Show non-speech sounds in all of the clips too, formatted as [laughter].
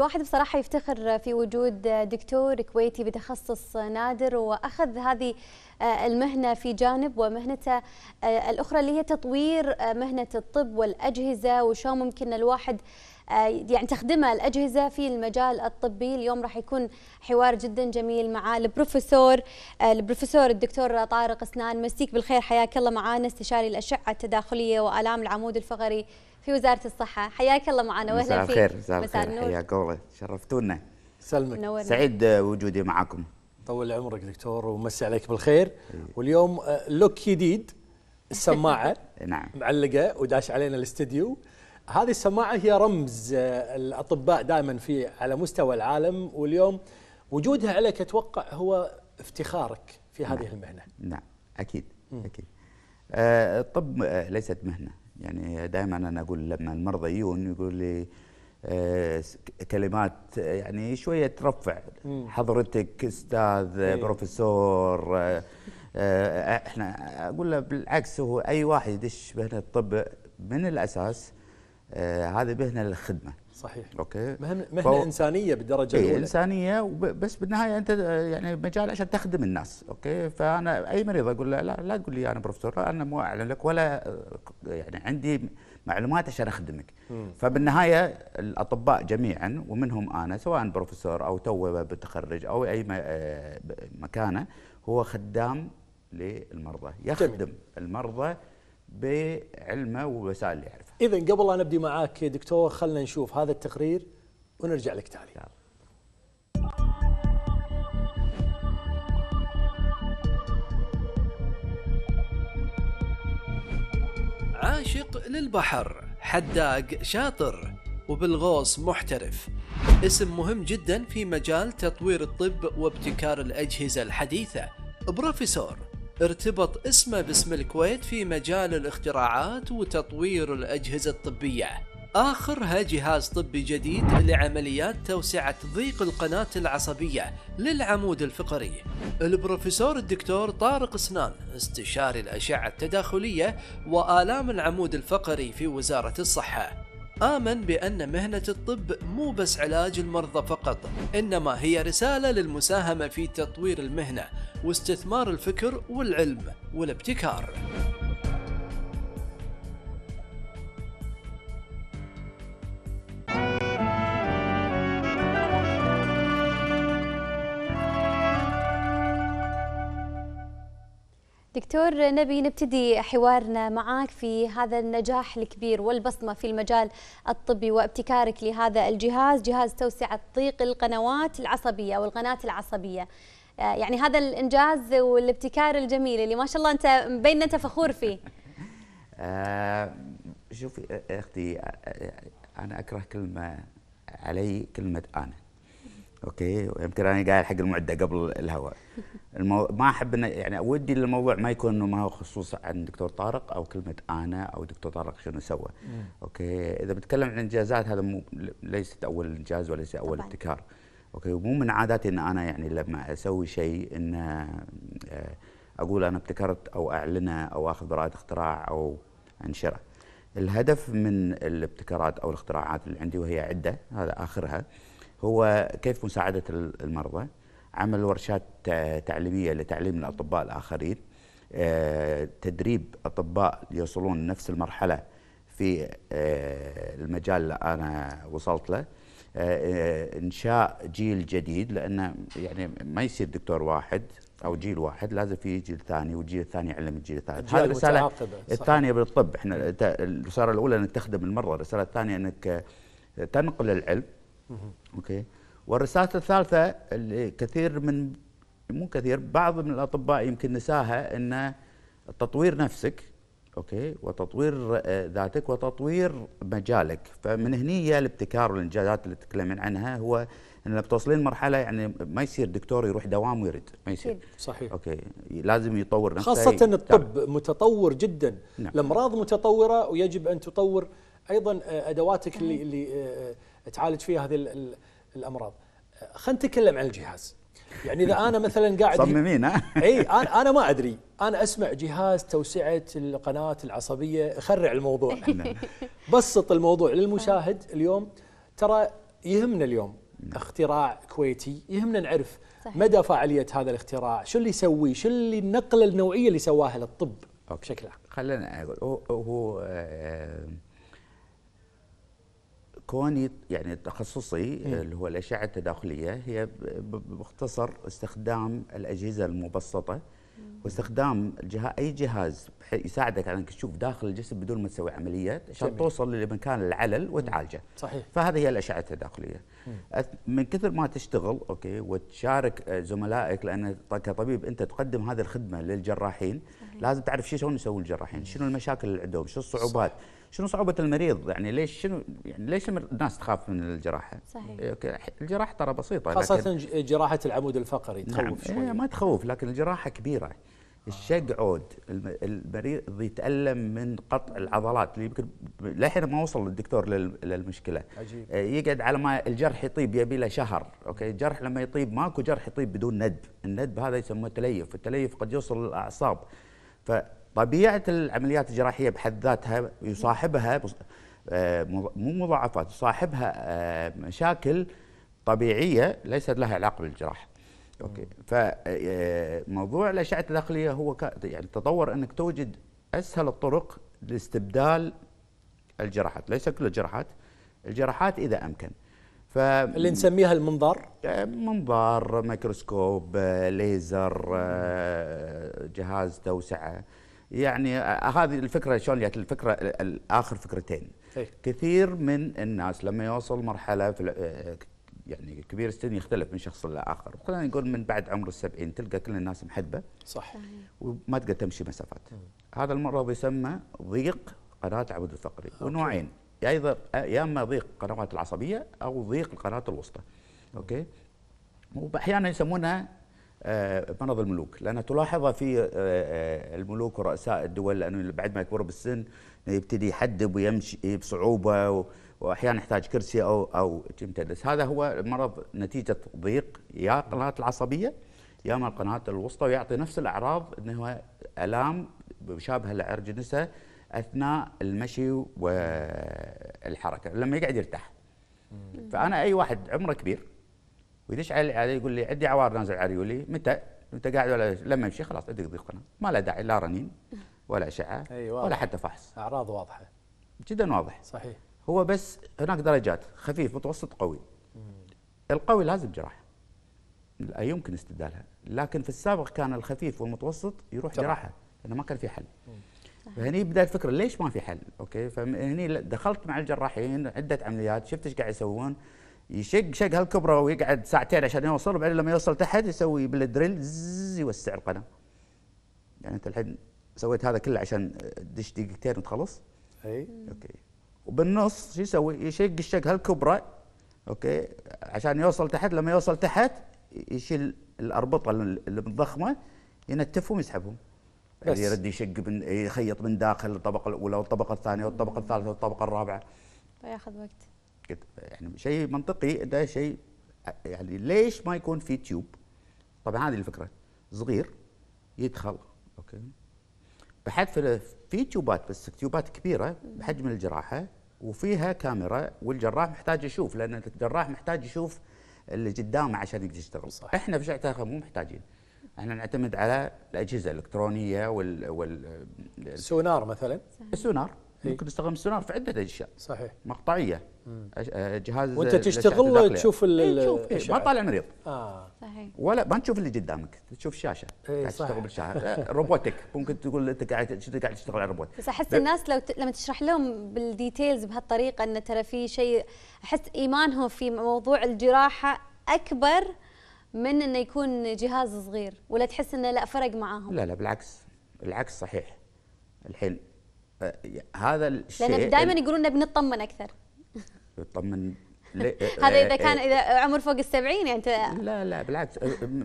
الواحد بصراحة يفتخر في وجود دكتور كويتي بتخصص نادر وأخذ هذه آه، المهنة في جانب ومهنته آه، الأخرى اللي هي تطوير آه، مهنة الطب والأجهزة وشو ممكن الواحد آه، يعني تخدمها الأجهزة في المجال الطبي اليوم راح يكون حوار جدا جميل مع البروفيسور آه، البروفيسور الدكتور طارق اسنان مسيك بالخير حياك الله معانا استشاري الأشعة التداخلية وآلام العمود الفقري في وزارة الصحة حياك الله معنا وأهلا فيك مساء الخير مساء الخير حياك الله شرفتونا سلمك نورنا. سعيد آه، وجودي معكم طول عمرك دكتور ومسي عليك بالخير أيوه. واليوم لوك جديد السماعه [laughs] نعم معلقه وداش علينا الاستديو هذه السماعه هي رمز آه، الاطباء دائما في على مستوى العالم واليوم وجودها عليك اتوقع هو افتخارك في هذه نعم. المهنه نعم اكيد م. اكيد الطب آه، آه، ليست مهنه يعني دائما انا اقول لما المرضى يجون يقول لي كلمات يعني شويه ترفع حضرتك استاذ ايه. بروفيسور احنا اقول له بالعكس هو اي واحد يدش مهنه الطب من الاساس آه، هذا بهنا للخدمه صحيح اوكي مهنه فو... انسانيه بالدرجه إيه، الاولى انسانيه بس بالنهايه انت آه، يعني مجال عشان تخدم الناس اوكي فانا اي مريض اقول له لا, لا تقول لي انا بروفيسور انا مو اعلن لك ولا آه، يعني عندي معلومات عشان اخدمك مم. فبالنهايه الاطباء جميعا ومنهم انا سواء بروفيسور او تو بتخرج او اي مكانه هو خدام للمرضى يخدم جميل. المرضى بعلمه ووسائل اللي يعرفها. اذا قبل لا نبدي معاك دكتور خلنا نشوف هذا التقرير ونرجع لك تالي. يعني. عاشق للبحر حداق شاطر وبالغوص محترف اسم مهم جدا في مجال تطوير الطب وابتكار الأجهزة الحديثة بروفيسور ارتبط اسمه باسم الكويت في مجال الاختراعات وتطوير الأجهزة الطبية آخرها جهاز طبي جديد لعمليات توسعة ضيق القناة العصبية للعمود الفقري البروفيسور الدكتور طارق سنان استشاري الأشعة التداخلية وآلام العمود الفقري في وزارة الصحة آمن بأن مهنة الطب مو بس علاج المرضى فقط، إنما هي رسالة للمساهمة في تطوير المهنة واستثمار الفكر والعلم والابتكار. دكتور نبي نبتدي حوارنا معك في هذا النجاح الكبير والبصمة في المجال الطبي وابتكارك لهذا الجهاز جهاز توسعة طيق القنوات العصبية والقناة العصبية آه، يعني هذا الإنجاز والابتكار الجميل اللي ما شاء الله أنت بيننا أنت فخور فيه [laughs] آه، شوفي أختي آه، أنا أكره كلمة علي كلمة أنا اوكي يمكن انا قايل حق المعده قبل الهواء المو... ما احب انه يعني ودي الموضوع ما يكون انه ما هو خصوص عن دكتور طارق او كلمه انا او دكتور طارق شنو سوى اوكي اذا بتكلم عن انجازات هذا مو ليست اول انجاز وليس اول طبعاً. ابتكار اوكي ومو من عاداتي ان انا يعني لما اسوي شيء ان آه، اقول انا ابتكرت او اعلنه او اخذ براءه اختراع او انشره الهدف من الابتكارات او الاختراعات اللي عندي وهي عده هذا اخرها هو كيف مساعدة المرضى عمل ورشات تعليمية لتعليم الأطباء الآخرين آه، تدريب أطباء يوصلون نفس المرحلة في آه، المجال اللي أنا وصلت له آه، إنشاء جيل جديد لأنه يعني ما يصير دكتور واحد او جيل واحد لازم في جيل ثاني والجيل الثاني يعلم الجيل الثالث هذه الرساله الثانيه بالطب احنا الرساله الاولى انك تخدم المرضى الرساله الثانيه انك تنقل العلم اوكي والرساله الثالثه اللي كثير من مو كثير بعض من الاطباء يمكن نساها ان تطوير نفسك اوكي وتطوير ذاتك وتطوير مجالك فمن هني هي الابتكار والانجازات اللي تكلمين عنها هو ان بتوصلين مرحله يعني ما يصير دكتور يروح دوام ويرد ما يصير صحيح اوكي لازم يطور نفسه خاصه الطب متطور جدا نعم. الامراض متطوره ويجب ان تطور ايضا ادواتك اللي اللي آه، آه، تعالج فيها هذه الامراض أه، خلينا نتكلم عن الجهاز يعني اذا انا مثلا قاعد صممين ها [laughs] اي انا انا ما ادري انا اسمع جهاز توسعه القناه العصبيه خرع الموضوع [laughs] نعم. بسط الموضوع للمشاهد اليوم ترى يهمنا اليوم نعم. اختراع كويتي يهمنا نعرف صحيح. مدى فاعليه هذا الاختراع شو اللي يسوي شو اللي النقله النوعيه اللي سواها للطب بشكل عام خلينا اقول هو, هو آه كوني يعني تخصصي إيه. اللي هو الاشعه التداخليه هي باختصر استخدام الاجهزه المبسطه واستخدام جهاز اي جهاز يساعدك على انك تشوف داخل الجسم بدون ما تسوي عمليات عشان توصل لمكان العلل وتعالجه صحيح فهذه هي الاشعه التداخليه من كثر ما تشتغل اوكي وتشارك آه، زملائك لان كطبيب انت تقدم هذه الخدمه للجراحين صحيح. لازم تعرف شلون يسوون الجراحين شنو المشاكل اللي عندهم شو الصعوبات صح. شنو صعوبه المريض يعني ليش شنو يعني ليش الناس تخاف من الجراحه صحيح إيه، الجراحه ترى بسيطه خاصه لكن جراحه العمود الفقري نعم. تخوف نعم إيه، شوي ما تخوف لكن الجراحه كبيره الشق عود المريض يتالم من قطع العضلات اللي يمكن للحين ما وصل الدكتور للمشكله عجيب. إيه، يقعد على ما الجرح يطيب يبي له شهر اوكي الجرح لما يطيب ماكو جرح يطيب بدون ندب الندب هذا يسموه تليف التليف قد يوصل للاعصاب ف طبيعه العمليات الجراحيه بحد ذاتها يصاحبها آه، مو مضاعفات يصاحبها آه، مشاكل طبيعيه ليست لها علاقه بالجراحه اوكي فموضوع آه، الاشعه الداخليه هو يعني تطور انك توجد اسهل الطرق لاستبدال الجراحات ليس كل الجراحات الجراحات اذا امكن ف اللي نسميها المنظار منظار ميكروسكوب ليزر جهاز توسعه يعني هذه الفكره شلون جت الفكره اخر فكرتين إيه. كثير من الناس لما يوصل مرحله في يعني كبير السن يختلف من شخص لاخر خلينا نقول من بعد عمر السبعين تلقى كل الناس محدبه صح وما تقدر تمشي مسافات هذا المرض يسمى ضيق قناه العمود الفقري ونوعين يا ايضا يا اما ضيق القنوات العصبيه او ضيق القناه الوسطى اوكي واحيانا يسمونها آه، مرض الملوك لأن تلاحظ في آه، آه، الملوك ورؤساء الدول لأنه بعد ما يكبروا بالسن يبتدي يحدب ويمشي بصعوبة وأحيانا يحتاج كرسي أو أو تمتدس هذا هو المرض نتيجة ضيق يا قناة العصبية يا ما القناة الوسطى ويعطي نفس الأعراض أنه ألام مشابهة النساء أثناء المشي والحركة لما يقعد يرتاح فأنا أي واحد عمره كبير ويدش على يقول لي عندي عوار نازل على ريولي متى؟ انت قاعد ولا لما يمشي خلاص عندك ضيق قناه ما له داعي لا رنين ولا اشعه أيوة. ولا حتى فحص اعراض واضحه جدا واضح صحيح هو بس هناك درجات خفيف متوسط قوي القوي لازم جراحه لا يمكن استبدالها لكن في السابق كان الخفيف والمتوسط يروح طبعا. جراحه لانه ما كان في حل فهني بدا الفكره ليش ما في حل اوكي فهني دخلت مع الجراحين عده عمليات شفت ايش قاعد يسوون يشق شق الكبرى ويقعد ساعتين عشان يوصل وبعدين لما يوصل تحت يسوي بالدريل زز يوسع القناه يعني انت الحين سويت هذا كله عشان تدش دقيقتين وتخلص اي اوكي وبالنص شو يسوي يشق الشقه الكبرى اوكي عشان يوصل تحت لما يوصل تحت يشيل الاربطه الضخمه ينتفهم يسحبهم يعني بس يرد يشق من يخيط من داخل الطبقه الاولى والطبقه الثانيه والطبقه الثالثه والطبقه الرابعه فياخذ طيب، وقت كده يعني شيء منطقي ده شيء يعني ليش ما يكون في تيوب طبعا هذه الفكره صغير يدخل اوكي بحيث في تيوبات بس تيوبات كبيره بحجم الجراحه وفيها كاميرا والجراح محتاج يشوف لان الجراح محتاج يشوف اللي قدامه عشان يقدر يشتغل صح احنا في شعتها مو محتاجين احنا نعتمد على الاجهزه الالكترونيه وال, وال... السونار مثلا السونار ممكن نستخدم السونار في عده اشياء صحيح مقطعيه آه، جهاز وانت تشتغل له إيه، تشوف تشوف إيه ما طالع مريض اه صحيح ولا ما تشوف اللي قدامك تشوف الشاشه إيه قاعد تشتغل بالشاشه آه، روبوتك ممكن تقول انت قاعد قاعد تشتغل على روبوت بس احس الناس لو ت... لما تشرح لهم بالديتيلز بهالطريقه انه ترى في شيء احس ايمانهم في موضوع الجراحه اكبر من انه يكون جهاز صغير ولا تحس انه لا فرق معاهم لا لا بالعكس العكس صحيح الحين آه، هذا الشيء لان دائما يقولون بنطمن اكثر طمن [laughs] هذا اذا إيه، كان إيه. اذا عمر فوق السبعين يعني لا لا بالعكس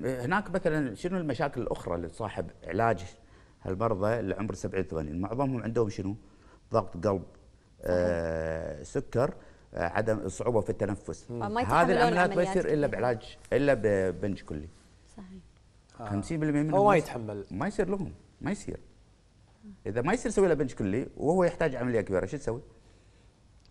هناك مثلا شنو المشاكل الاخرى لصاحب علاج هالمرضى اللي عمر 87 معظمهم عندهم شنو؟ ضغط قلب آه سكر آه عدم صعوبه في التنفس هذه العمليات ما يصير الا بعلاج الا ببنج كلي صحيح 50% آه. منهم هو ما يتحمل ما يصير لهم ما يصير اذا ما يصير يسوي له بنج كلي وهو يحتاج عمليه كبيره شو تسوي؟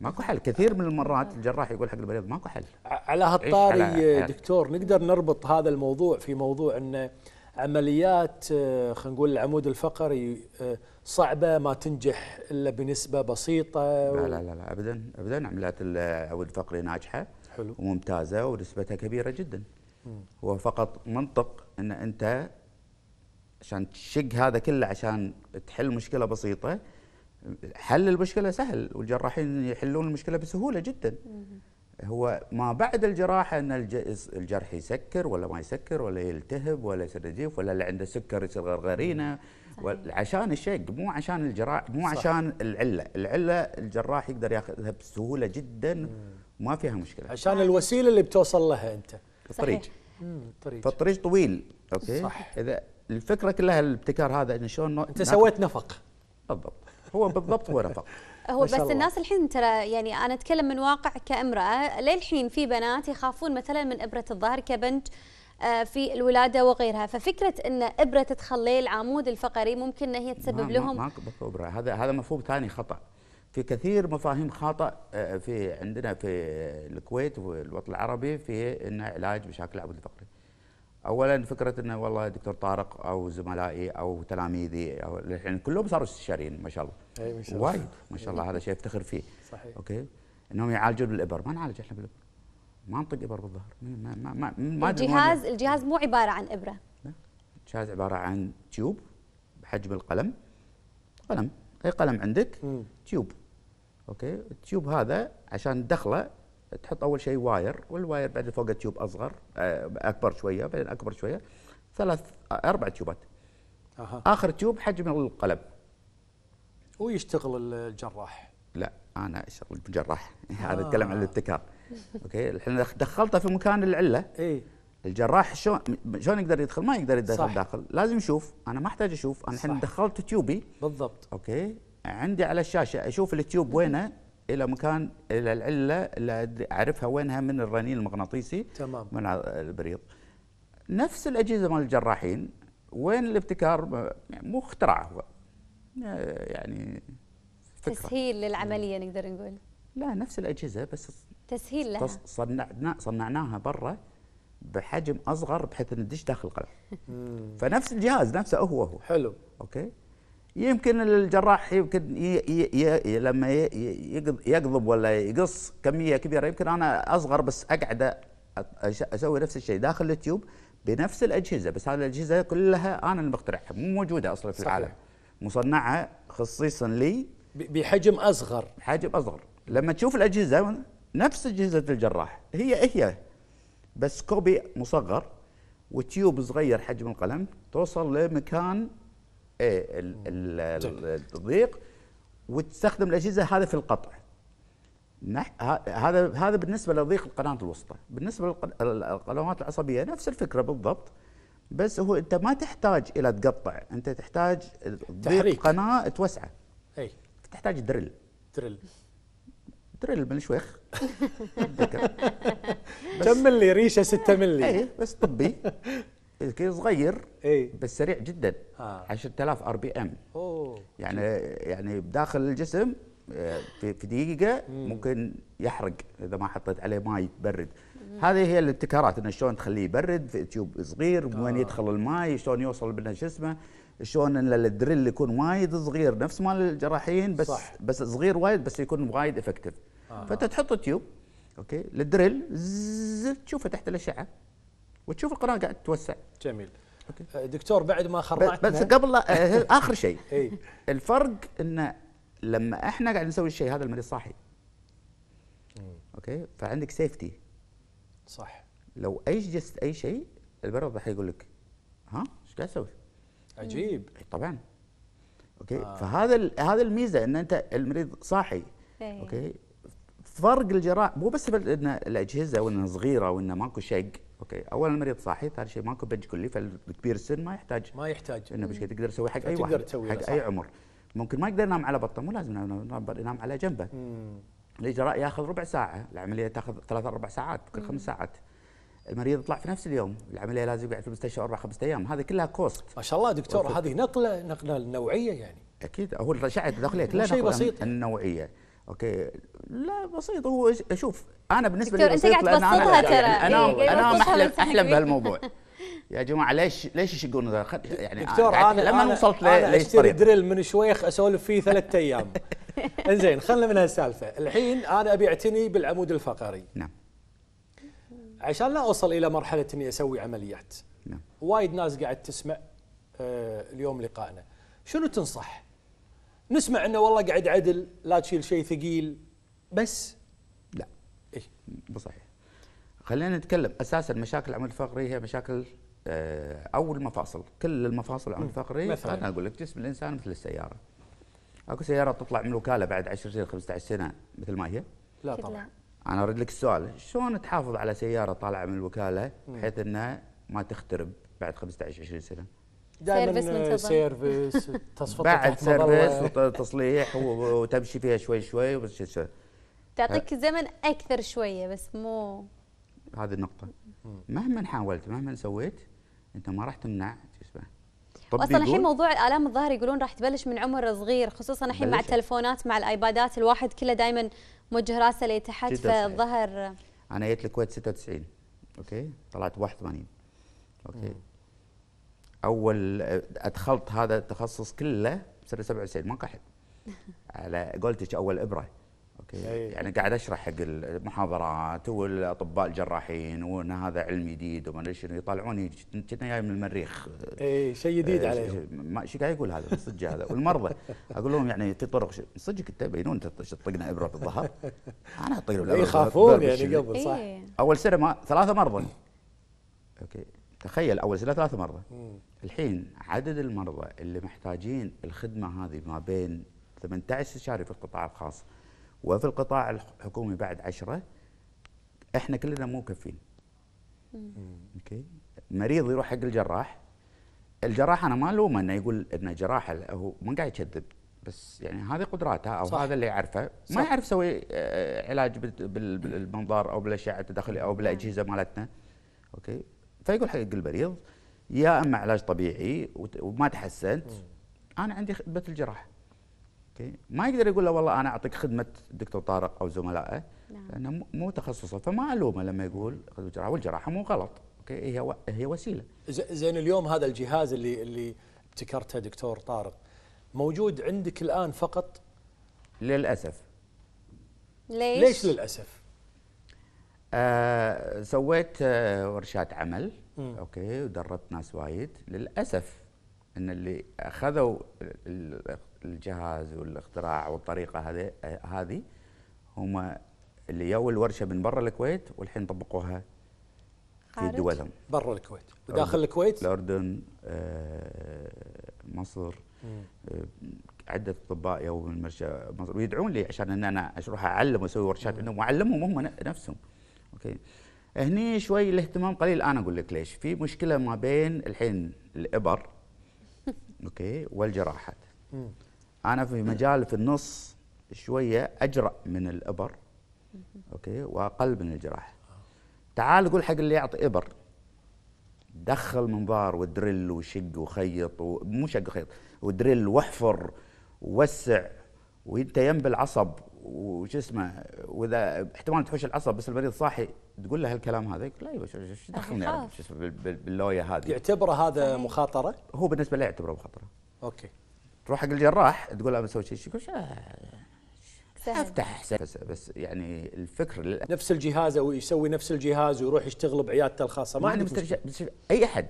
ماكو حل كثير من المرات الجراح يقول حق المريض ماكو حل على هالطاري دكتور نقدر نربط هذا الموضوع في موضوع ان عمليات آه، خلينا نقول العمود الفقري آه، صعبه ما تنجح الا بنسبه بسيطه و... لا لا, لا ابدا ابدا عمليات العمود الفقري ناجحه حلو وممتازه ونسبتها كبيره جدا هو فقط منطق ان انت عشان تشق هذا كله عشان تحل مشكله بسيطه حل المشكله سهل والجراحين يحلون المشكله بسهوله جدا هو ما بعد الجراحه ان الجرح يسكر ولا ما يسكر ولا يلتهب ولا يصير نزيف ولا اللي عنده سكر يصير غرغرينه عشان الشق مو عشان الجراح مو صح. عشان العله، العله الجراح يقدر ياخذها بسهوله جدا ما فيها مشكله عشان الوسيله اللي بتوصل لها انت الطريق الطريق فالطريق طويل اوكي صح اذا الفكره كلها الابتكار هذا ان شلون انت سويت نفق بالضبط هو بالضبط هو رفق [laughs] هو بس الله. الناس الحين ترى يعني انا اتكلم من واقع كامراه للحين في بنات يخافون مثلا من ابره الظهر كبنت آه، في الولاده وغيرها ففكره ان ابره تخلي العمود الفقري ممكن ان هي تسبب ما لهم ما ابره هذا هذا مفهوم ثاني خطا في كثير مفاهيم خاطئ آه، في عندنا في الكويت والوطن العربي في ان علاج مشاكل العمود الفقري اولا فكره انه والله دكتور طارق او زملائي او تلاميذي او الحين كلهم صاروا استشاريين ما شاء الله اي ما شاء الله وايد ما شاء الله هذا شيء افتخر فيه صحيح اوكي انهم يعالجون بالابر ما نعالج احنا بالابر ما نطق ابر بالظهر ما ما ما, ما الجهاز ما الجهاز مو عباره عن ابره لا الجهاز عباره عن تيوب بحجم القلم قلم اي قلم عندك تيوب اوكي التيوب هذا عشان دخله تحط اول شيء واير والواير بعد فوق تيوب اصغر آه، اكبر شويه بعدين اكبر شويه ثلاث اربع تيوبات أه. اخر تيوب حجم القلم ويشتغل الجراح لا انا اشتغل الجراح هذا [laughs] آه. اتكلم عن آه. الابتكار اوكي احنا دخلته في مكان العله اي الجراح شلون شلون يقدر يدخل؟ ما يقدر يدخل صح. داخل، لازم يشوف، انا ما احتاج اشوف، انا الحين دخلت تيوبي بالضبط اوكي، عندي على الشاشه اشوف التيوب وينه الى مكان الى العله اللي اعرفها وينها من الرنين المغناطيسي تمام من البريض نفس الاجهزه مال الجراحين وين الابتكار يعني مو اختراع هو يعني فكرة. تسهيل للعمليه نقدر نقول لا نفس الاجهزه بس تسهيل لها صنعنا صنعناها برا بحجم اصغر بحيث ندش داخل القلب فنفس الجهاز نفسه هو هو حلو اوكي يمكن الجراح يمكن ي ي ي لما يقضب ولا يقص كميه كبيره يمكن انا اصغر بس اقعد اسوي نفس الشيء داخل التيوب بنفس الاجهزه بس هذه الاجهزه كلها انا اللي مخترعها مو موجوده اصلا في صحيح. العالم مصنعه خصيصا لي بحجم اصغر حجم اصغر لما تشوف الاجهزه نفس اجهزه الجراح هي هي بس كوبي مصغر وتيوب صغير حجم القلم توصل لمكان ايه الضيق طيب. وتستخدم الاجهزه هذا في القطع هذا هذا بالنسبه لضيق القناه الوسطى بالنسبه للقنوات العصبيه نفس الفكره بالضبط بس هو انت ما تحتاج الى تقطع انت تحتاج تحريك قناه توسعه اي تحتاج درل درل درل من شويخ [laughs] كم ملي ريشه 6 ملي اي بس طبي [laughs] كذا صغير اي بس سريع جدا آه. 10000 ار بي ام اوه يعني يعني بداخل الجسم آه، في في دقيقه ممكن يحرق اذا ما حطيت عليه ماي يبرد هذه هي الابتكارات انه شلون تخليه يبرد في تيوب صغير آه. وين يدخل الماي شلون يوصل بنا جسمه شلون ان الدريل يكون وايد صغير نفس مال الجراحين بس صح. بس صغير وايد بس يكون وايد افكتيف آه. فانت تحط تيوب اوكي للدريل تشوفه تحت الاشعه وتشوف القناه قاعد تتوسع جميل أوكي. أه، دكتور بعد ما خرعتنا بس قبل لا آه، اخر [laughs] شيء الفرق ان لما احنا قاعد نسوي الشيء هذا المريض صاحي اوكي فعندك سيفتي صح لو اي جست اي شيء المرض راح يقول لك ها ايش قاعد تسوي؟ عجيب طبعا اوكي آه. فهذا هذا الميزه ان انت المريض صاحي اوكي فرق الجراء مو بس انه الاجهزه وانها صغيره وانه ماكو شق اوكي اولا المريض صاحي ثاني شيء ماكو بنج كلي فالكبير السن ما يحتاج ما يحتاج انه بشكل تقدر تسوي حق اي واحد حق اي عمر ممكن ما يقدر ينام على بطه مو لازم ينام على جنبه الاجراء ياخذ ربع ساعه العمليه تاخذ ثلاث اربع ساعات كل خمس ساعات المريض يطلع في نفس اليوم العمليه لازم يقعد في المستشفى اربع خمس ايام هذه كلها كوست ما شاء الله دكتور هذه نقله نقله نوعيه يعني اكيد هو الاشعه الداخليه كلها شيء بسيط النوعيه اوكي لا بسيط هو شوف انا بالنسبه لي بسيط انت قاعد تبسطها يعني ترى انا إيه، انا احلم احلم بهالموضوع يا جماعه ليش ليش يشقون يعني دكتور انا لما أنا وصلت أنا اشتري دريل من شويخ اسولف فيه ثلاثة ايام [laughs] انزين خلينا من هالسالفه الحين انا ابي اعتني بالعمود الفقري نعم عشان لا اوصل الى مرحله اني اسوي عمليات نعم وايد ناس قاعد تسمع آه، اليوم لقائنا شنو تنصح نسمع انه والله قاعد عدل لا تشيل شيء ثقيل بس لا ايش مو صحيح خلينا نتكلم اساسا مشاكل العمل الفقري هي مشاكل آه، او المفاصل كل المفاصل العمل الفقري مثلا انا اقول لك جسم الانسان مثل السياره اكو سياره تطلع من الوكاله بعد 10 سنين 15 سنه مثل ما هي لا طبعا انا اريد لك السؤال شلون تحافظ على سياره طالعه من الوكاله بحيث انها ما تخترب بعد 15 20 سنه دائما سيرفيس آه، [laughs] تصفيق بعد سيرفيس وتصليح وتمشي فيها شوي شوي وبس تعطيك زمن اكثر شويه بس مو هذه النقطه مهما حاولت مهما سويت انت ما راح تمنع شو اصلا الحين موضوع الالام الظهر يقولون راح تبلش من عمر صغير خصوصا الحين مع التلفونات مع الايبادات الواحد كله دائما موجه راسه لتحت فالظهر انا جيت الكويت 96 اوكي طلعت 81 اوكي مم. اول ادخلت هذا التخصص كله بسنه 97 ما انقحت [laughs] على قولتك اول ابره اوكي يعني قاعد اشرح حق المحاضرات والاطباء الجراحين وان هذا علم جديد وما ادري شنو يطالعوني كنا جاي من المريخ اي شيء جديد عليهم ما شو قاعد يقول هذا صدق هذا والمرضى اقول لهم يعني تطرق صدق انت بينون تطقنا ابره بالظهر انا اطق الابره يخافون يعني قبل صح اول سنه ما ثلاثه مرضى اوكي تخيل اول سنه ثلاث مرضى الحين عدد المرضى اللي محتاجين الخدمه هذه ما بين 18 استشاري في القطاع الخاص وفي القطاع الحكومي بعد 10 احنا كلنا مو مكفين اوكي مريض يروح حق الجراح الجراح انا ما الومه انه يقول انه جراح هو ما قاعد يكذب بس يعني هذه قدراته او صح. هذا اللي يعرفه ما يعرف يسوي آه، علاج بالمنظار او بالاشعه التداخليه او بالاجهزه مالتنا اوكي فيقول حق المريض يا اما علاج طبيعي وما تحسنت انا عندي خدمه الجراحه اوكي ما يقدر يقول له والله انا اعطيك خدمه الدكتور طارق او زملائه نعم. لانه مو تخصصه فما الومه لما يقول خدمه الجراحه والجراحه مو غلط اوكي هي هي وسيله زين اليوم هذا الجهاز اللي اللي ابتكرته دكتور طارق موجود عندك الان فقط للاسف ليش؟ ليش للاسف؟ آه سويت آه ورشات عمل م. اوكي ودربت ناس وايد للاسف ان اللي اخذوا الجهاز والاختراع والطريقه هذه هذه هم اللي جو الورشه من برا الكويت والحين طبقوها في دولهم برا الكويت وداخل الكويت الاردن آه مصر آه، عده اطباء يوم من مصر ويدعون لي عشان ان انا اروح اعلم واسوي ورشات عندهم واعلمهم هم نفسهم اوكي هني شوي الاهتمام قليل انا اقول لك ليش في مشكله ما بين الحين الابر [laughs] اوكي والجراحات انا في مجال في النص شويه اجرأ من الابر اوكي واقل من الجراحه تعال قول حق اللي يعطي ابر دخل منظار ودرل وشق وخيط مو شق وخيط ودرل واحفر ووسع وانت يم بالعصب وش اسمه واذا احتمال تحوش العصب بس المريض صاحي تقول له هالكلام هذا يقول لا يبا شو دخلني شو اسمه باللويه هذه يعتبره هذا مخاطره؟ هو بالنسبه له يعتبره مخاطره اوكي تروح حق الجراح تقول له بسوي شيء يقول افتح حساب بس, بس يعني الفكر نفس الجهاز او يسوي نفس الجهاز ويروح يشتغل بعيادته الخاصه ما, عندي اي احد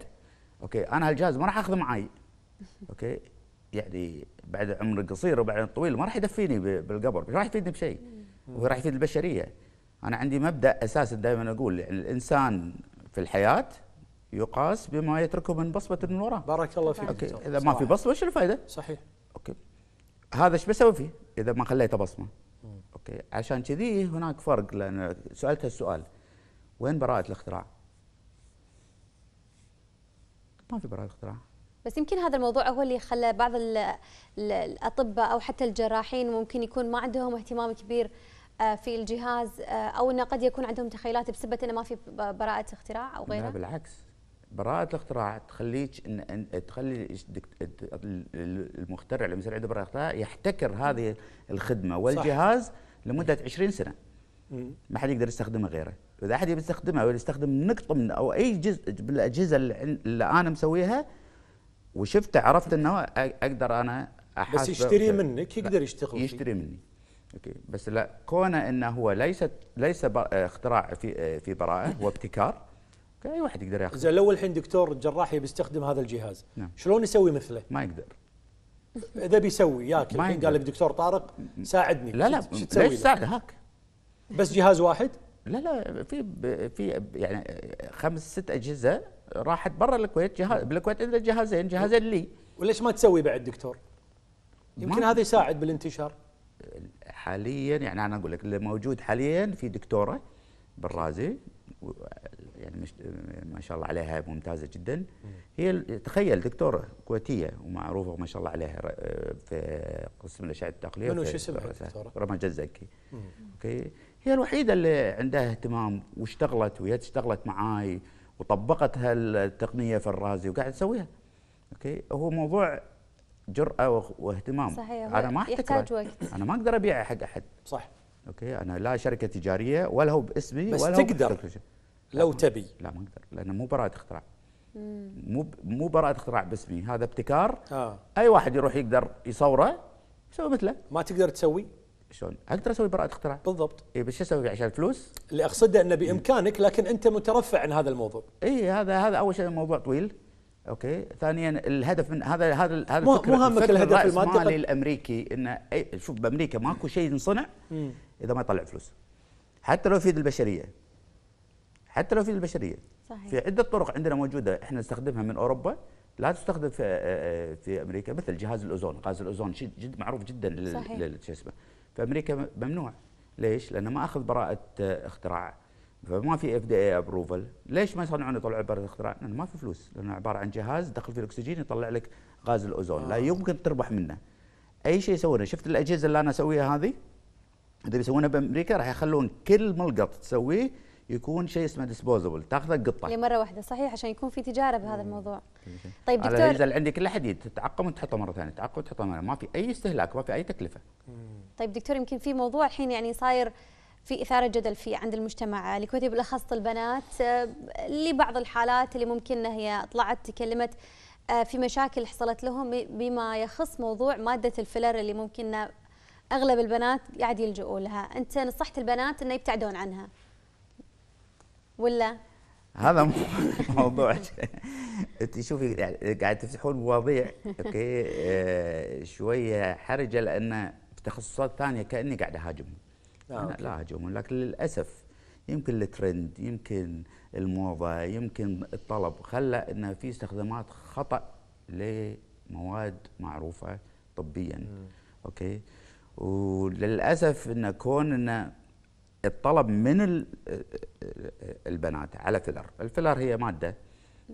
اوكي انا هالجهاز ما راح اخذه معي [laughs] اوكي يعني بعد عمر قصير وبعد طويل ما راح يدفيني بالقبر ما راح يفيدني بشيء وراح يفيد البشريه انا عندي مبدا اساس دائما اقول يعني الانسان في الحياه يقاس بما يتركه من بصمه من وراه بارك الله فيك أوكي. اذا ما في بصمه شو الفائده صحيح اوكي هذا ايش بسوي فيه اذا ما خليته بصمه اوكي عشان كذي هناك فرق لان سالت السؤال وين براءه الاختراع ما في براءه اختراع بس يمكن هذا الموضوع هو اللي خلى بعض الاطباء او حتى الجراحين ممكن يكون ما عندهم اهتمام كبير آه، في الجهاز آه، او انه قد يكون عندهم تخيلات بسبه انه ما في براءه اختراع او غيره لا بالعكس براءة الاختراع تخليك ان تخلي المخترع اللي يصير عنده براءة اختراع يحتكر هذه الخدمة والجهاز صح. لمدة 20 سنة. ما حد يقدر يستخدمه غيره، واذا احد يبي يستخدمه او يستخدم نقطة من او اي جزء بالاجهزة اللي انا مسويها وشفت عرفت انه اقدر انا احاسبه بس يشتري منك يقدر يشتغل يشتري مني اوكي بس لا كونه انه هو ليست ليس اختراع في في براءه هو ابتكار اي واحد يقدر ياخذ زين لو الحين دكتور يبي بيستخدم هذا الجهاز نعم. شلون يسوي مثله؟ ما يقدر اذا بيسوي ياك الحين قال لك دكتور طارق ساعدني لا لا شو تسوي ليش ساعد هاك بس جهاز واحد؟ لا لا في في يعني خمس ست اجهزه راحت برا الكويت جهاز نعم. بالكويت عندنا جهازين جهازين لي وليش ما تسوي بعد دكتور؟ يمكن هذا يساعد بالانتشار حاليا يعني انا اقول لك اللي موجود حاليا في دكتوره بالرازي يعني مش ما شاء الله عليها ممتازه جدا هي تخيل دكتوره كويتيه ومعروفه وما شاء الله عليها في قسم الاشعه التقليديه منو شو اسمها دكتوره؟ رما جزكي اوكي هي الوحيده اللي عندها اهتمام واشتغلت وهي اشتغلت معاي وطبقت هالتقنيه في الرازي وقاعد تسويها اوكي هو موضوع جرأة واهتمام صحيح أنا ما احتاج وقت أنا ما أقدر ابيع حق أحد صح أوكي أنا لا شركة تجارية ولا هو باسمي بس ولا تقدر هو لو تبي لا ما أقدر لأنه مو براءة اختراع مو مو براءة اختراع باسمي هذا ابتكار آه. أي واحد يروح يقدر يصوره يسوي مثله ما تقدر تسوي شلون اقدر اسوي براءه اختراع بالضبط اي بس شو اسوي عشان الفلوس؟ اللي اقصده انه بامكانك لكن انت مترفع عن هذا الموضوع اي هذا هذا اول شيء موضوع طويل اوكي ثانيا الهدف من هذا هذا هذا مو همك الهدف المادي الامريكي انه أي شوف بامريكا ماكو شيء ينصنع اذا ما يطلع فلوس حتى لو يفيد البشريه حتى لو يفيد البشريه صحيح. في عده طرق عندنا موجوده احنا نستخدمها من اوروبا لا تستخدم في آه، آه، في امريكا مثل جهاز الاوزون غاز الاوزون شيء جد معروف جدا صحيح لل... شو اسمه في امريكا ممنوع ليش؟ لانه ما اخذ براءه اختراع فما في اف دي اي ابروفل، ليش ما يصنعون يطلعوا براءه اختراع؟ لانه ما في فلوس، لانه عباره عن جهاز دخل فيه الاكسجين يطلع لك غاز الاوزون، آه. لا يمكن تربح منه. اي شيء يسوونه، شفت الاجهزه اللي انا اسويها هذه؟ اذا بيسوونها بامريكا راح يخلون كل ملقط تسويه يكون شيء اسمه ديسبوزبل تاخذه قطه لمره إيه، واحده صحيح عشان يكون في تجاره بهذا الموضوع طيب دكتور على اللي عندي كله حديد تتعقم وتحطه مره ثانيه تعقم وتحطه مره ما في اي استهلاك ما في اي تكلفه طيب دكتور يمكن في موضوع الحين يعني صاير في إثارة جدل في عند المجتمع الكويتي بالأخص البنات آه، لبعض الحالات اللي ممكن هي طلعت تكلمت آه، في مشاكل حصلت لهم بما يخص موضوع مادة الفيلر اللي ممكن أغلب البنات قاعد يلجؤوا لها أنت نصحت البنات أنه يبتعدون عنها ولا هذا [laughs] موضوع انت شوفي قاعد تفتحون مواضيع اوكي آه، شويه حرجه لان في تخصصات ثانيه كاني قاعد اهاجمهم آه، لا اهاجمهم لكن للاسف يمكن الترند يمكن الموضه يمكن الطلب خلى ان في استخدامات خطا لمواد معروفه طبيا اوكي وللاسف ان كون انه الطلب من البنات على فيلر الفيلر هي ماده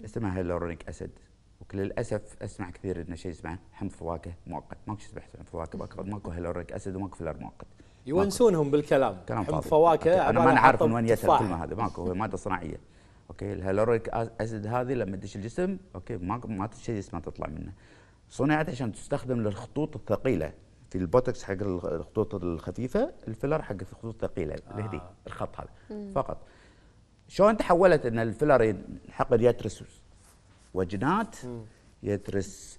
اسمها هيلورونيك اسيد وللاسف اسمع كثير ان شيء اسمه حمض فواكه مؤقت ماكو اسمه حمض فواكه مؤقت ماكو هيلورونيك اسيد وماكو فيلر مؤقت يونسونهم بالكلام كلام حمض فواكه انا ما نعرف من وين جت الكلمه هذه ماكو هي ماده صناعيه اوكي الهيلورونيك اسيد هذه لما تدش الجسم اوكي ما ما شيء اسمه تطلع منه صنعت عشان تستخدم للخطوط الثقيله في البوتكس حق الخطوط الخفيفه الفيلر حق الخطوط الثقيله اللي آه. آه. الخط هذا فقط شلون تحولت ان الفيلر الحقن يترس وجنات يترس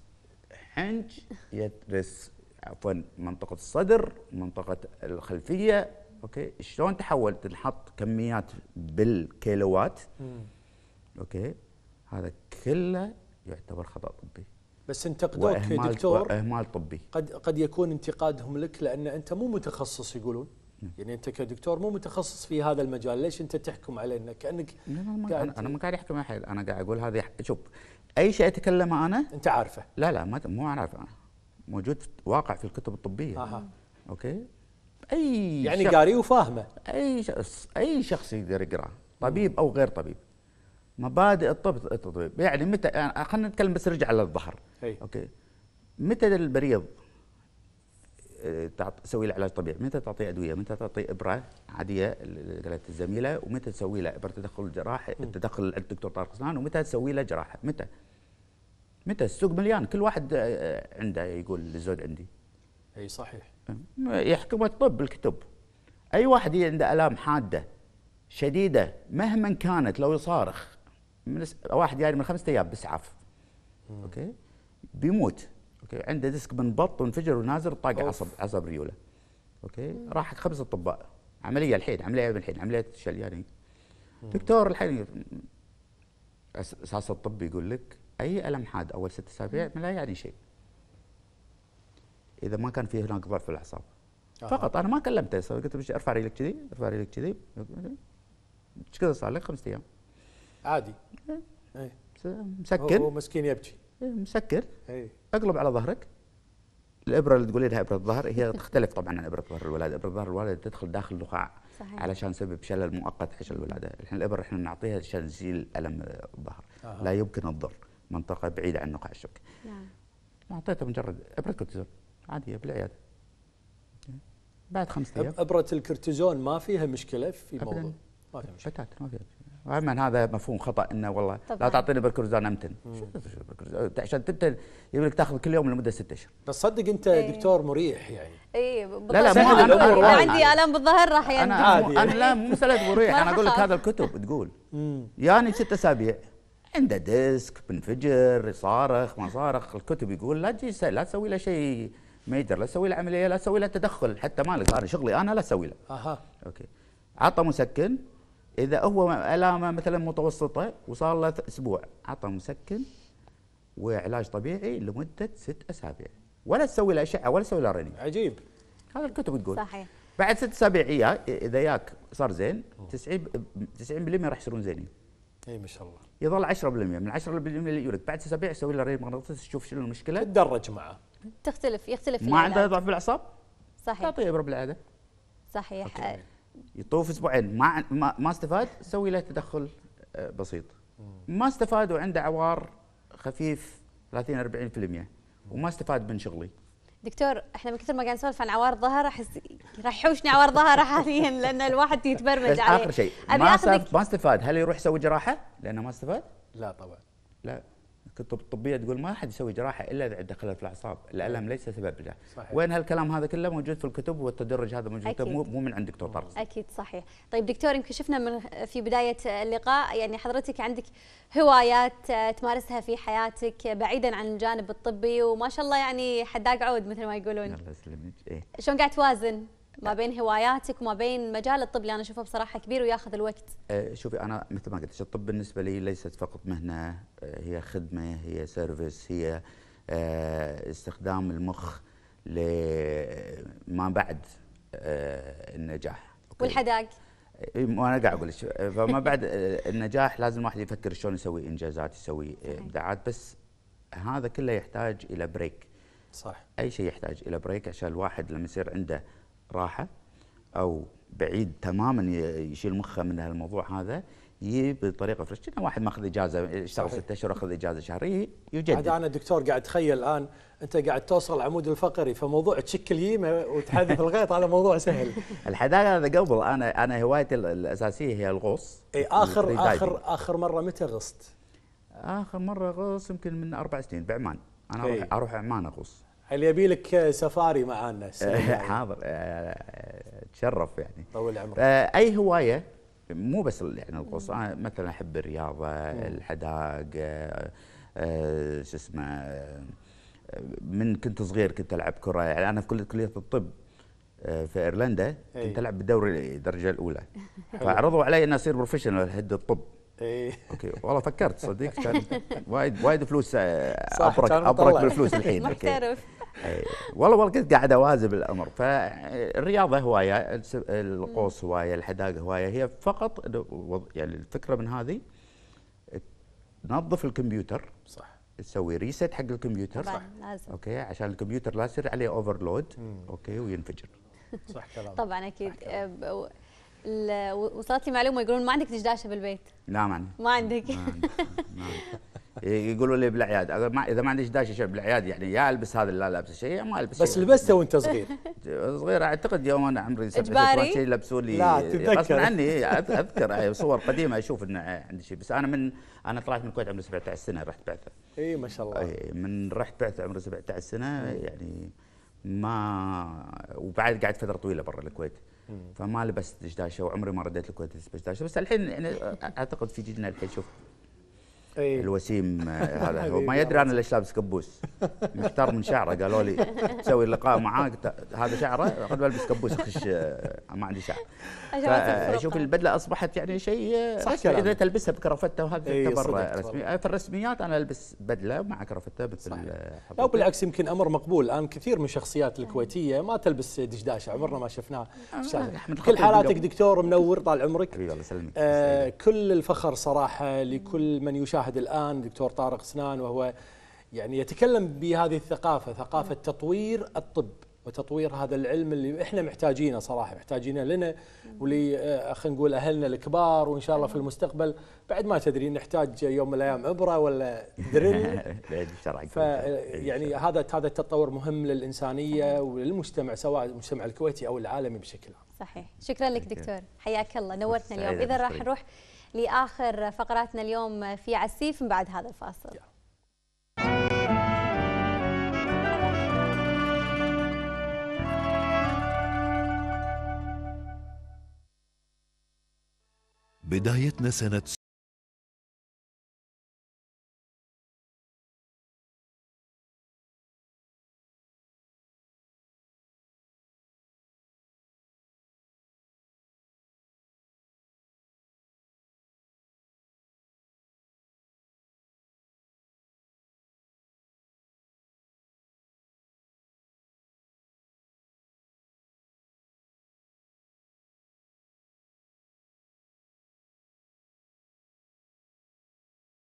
حنج يترس عفوا منطقه الصدر منطقه الخلفيه اوكي شلون تحولت نحط كميات بالكيلوات اوكي هذا كله يعتبر خطا طبي بس انتقدوك دكتور اهمال طبي قد قد يكون انتقادهم لك لان انت مو متخصص يقولون نعم. يعني انت كدكتور مو متخصص في هذا المجال ليش انت تحكم علينا كانك انا انا ما قاعد احكم احد انا قاعد اقول هذه شوف اي شيء اتكلمه انا انت عارفه لا لا ما مو عارفه انا موجود واقع في الكتب الطبيه أها. اوكي اي يعني قاري وفاهمه اي شخص اي شخص يقدر يقرا طبيب او غير طبيب مبادئ الطب التطبيب يعني متى يعني خلينا نتكلم بس نرجع للظهر اوكي متى المريض آه، تسوي له علاج طبيعي متى تعطيه ادويه متى تعطيه ابره عاديه اللي قالت الزميله ومتى تسوي له ابره تدخل جراحي تدخل الدكتور طارق اسنان ومتى تسوي له جراحه متى متى السوق مليان كل واحد آه، آه، عنده يقول الزود عندي اي صحيح يحكمه الطب الكتب اي واحد عنده الام حاده شديده مهما كانت لو يصارخ من واحد جاي من خمسة ايام بسعف اوكي بيموت اوكي عنده ديسك منبط وانفجر ونازل طاق عصب عصب ريوله اوكي راح خمس اطباء عمليه الحين عمليه الحين عمليه شل يعني دكتور الحين اساس الطب يقول لك اي الم حاد اول ست اسابيع لا يعني شيء اذا ما كان فيه هناك ضعف في الاعصاب آه. فقط انا ما كلمته قلت له ارفع رجلك كذي ارفع رجلك كذي ايش كذا صار لك خمس ايام عادي ايه, إيه. مسكن هو مسكين يبكي إيه، مسكر ايه اقلب على ظهرك الابره اللي تقولي لها ابره ظهر هي تختلف طبعا عن ابره ظهر الولاده، ابره ظهر الولاده تدخل داخل النخاع صحيح. علشان تسبب شلل مؤقت عشان الولاده، الحين الابره احنا نعطيها عشان تزيل الم الظهر، آه. لا يمكن الضر، منطقه بعيده عن نقاع الشوك. نعم. اعطيته مجرد ابره كورتيزون عاديه بالعياده. بعد خمس ايام ابره الكورتيزون ما فيها مشكله في موضوع ما فيها مشكله. ما فيها مشكله. عموما هذا مفهوم خطا انه والله لا تعطيني بركروزان امتن عشان تمتن يقول لك تاخذ كل يوم لمده ست اشهر بس صدق انت ايه. دكتور مريح يعني اي لا لا مو انا, عندي الام بالظهر راح يعني انا انا لا مو مساله مريح انا اقول لك هذا الكتب تقول يعني ست اسابيع عنده ديسك بنفجر يصارخ ما صارخ الكتب يقول لا تجي لا تسوي له شيء ميجر لا تسوي له عمليه لا تسوي له تدخل حتى مالك انا شغلي انا لا اسوي له اها اوكي عطى مسكن اذا هو الامه مثلا متوسطه وصار له اسبوع عطى مسكن وعلاج طبيعي لمده ست اسابيع ولا تسوي له اشعه ولا تسوي له رنين عجيب هذا الكتب تقول صحيح بعد ست اسابيع اذا ياك صار زين 90 90% راح يصيرون زينين اي ما شاء الله يظل 10% من 10% اللي يقولك بعد اسابيع يسوي له رنين مغناطيسي تشوف شنو المشكله تدرج معه تختلف يختلف ما عنده ضعف بالاعصاب صحيح تعطيه برب العاده صحيح أوكي. يطوف اسبوعين ما ما استفاد سوي له تدخل آه، بسيط ما استفاد وعنده عوار خفيف 30 40% وما استفاد من شغلي دكتور احنا من كثر ما قاعد نسولف عن عوار ظهر احس راح يحوشني عوار ظهر حاليا [laughs] لان الواحد يتبرمج عليه اخر شيء ما, ما استفاد هل يروح يسوي جراحه لانه ما استفاد؟ لا طبعا لا الكتب الطبيه تقول ما حد يسوي جراحه الا اذا دخلت في الاعصاب، الالم ليس سبب له. صحيح. وين هالكلام هذا كله موجود في الكتب والتدرج هذا موجود أكيد. مو مو من عند دكتور طرز. اكيد صحيح. طيب دكتور يمكن شفنا من في بدايه اللقاء يعني حضرتك عندك هوايات تمارسها في حياتك بعيدا عن الجانب الطبي وما شاء الله يعني حداق عود مثل ما يقولون. الله يسلمك. إيه؟ شلون قاعد توازن؟ ما بين هواياتك وما بين مجال الطب اللي انا اشوفه بصراحه كبير وياخذ الوقت. أه، شوفي انا مثل ما قلت الطب بالنسبه لي ليست فقط مهنه أه، هي خدمه هي سيرفيس هي أه، استخدام المخ لما بعد النجاح. والحداق. وانا قاعد اقول لك فما بعد النجاح لازم الواحد يفكر شلون يسوي انجازات يسوي ابداعات بس هذا كله يحتاج الى بريك. صح. اي شيء يحتاج الى بريك عشان الواحد لما يصير عنده راحه او بعيد تماما يشيل مخه من هالموضوع هذا يجي بطريقه فريش واحد ماخذ اجازه يشتغل ست اشهر اخذ اجازه شهريه يجدد هذا انا دكتور قاعد اتخيل الان انت قاعد توصل العمود الفقري فموضوع تشكل يمه وتحذف [laughs] الغيط هذا موضوع سهل الحداقه هذا قبل انا انا هوايتي الاساسيه هي الغوص اي اخر اخر اخر مره متى غصت؟ اخر مره غوص يمكن من اربع سنين بعمان انا اروح اروح عمان اغوص اللي يبي لك سفاري معانا [laughs] يعني. حاضر آه، تشرف يعني طول عمرك آه، اي هوايه مو بس يعني القصة آه، انا مثلا احب الرياضه الحداق شو اسمه من كنت صغير كنت العب كره يعني انا في كليه كليه الطب في ايرلندا إيه. كنت العب بالدوري الدرجه الاولى [laughs] فعرضوا علي ان اصير بروفيشنال هد الطب ايه اوكي والله فكرت صدق كان وايد وايد فلوس آه، ابرك ابرك بالفلوس الحين [laughs] محترف إيه. والله والله كنت قاعد اوازن الامر فالرياضه هوايه القوس هوايه الحداقه هوايه هي فقط يعني الفكره من هذه تنظف الكمبيوتر صح تسوي ريست حق الكمبيوتر صح لازم اوكي عشان الكمبيوتر لا يصير عليه اوفرلود اوكي وينفجر صح كلام طبعا اكيد وصلت لي معلومه يقولون ما عندك دشداشه بالبيت لا ما عندي ما عندك يقولوا لي بالعياد اذا ما عندي دشداشه شوف بالعياد يعني يا البس هذا اللي لا لابس شيء يا ما البس بس لبسته وانت صغير [laughs] صغير اعتقد يوم انا عمري سبع سنوات شيء لبسوا لي لا تتذكر عني اذكر صور قديمه اشوف انه عندي شيء بس انا من انا طلعت من الكويت عمري 17 سنه رحت بعثه اي ما شاء الله من رحت بعثه عمري 17 سنه يعني ما وبعد قعدت فتره طويله برا الكويت فما لبست دشداشه وعمري ما رديت الكويت جداشه بس الحين يعني اعتقد في جيلنا الحين شوف أيه. الوسيم [laughs] آه، هذا هو ما يدري انا ليش لابس كبوس مختار من شعره قالوا لي تسوي اللقاء معاه هذا شعره قد البس كبوس اخش آه، ما عندي شعر شوف البدله اصبحت يعني شيء آه، صح اذا تلبسها بكرافته وهذا يعتبر أيه رسمي في الرسميات انا البس بدله مع كرافته مثل او بالعكس يمكن امر مقبول الان كثير من الشخصيات الكويتيه ما تلبس دشداشه عمرنا ما شفناه كل حالاتك دكتور منور طال عمرك كل الفخر صراحه لكل من يشاهد نشاهد الآن دكتور طارق سنان وهو يعني يتكلم بهذه الثقافة ثقافة تطوير الطب وتطوير هذا العلم اللي احنا محتاجينه صراحه محتاجينه لنا ولي آه، خلينا نقول اهلنا الكبار وان شاء الله في المستقبل بعد ما تدري نحتاج يوم من الايام ابره ولا درل [laughs] يعني هذا هذا التطور مهم للانسانيه وللمجتمع سواء المجتمع الكويتي او العالمي بشكل عام. صحيح، شكرا لك دكتور، حياك الله نورتنا اليوم، اذا راح نروح لاخر فقراتنا اليوم في عسيف من بعد هذا الفاصل بدايتنا سنة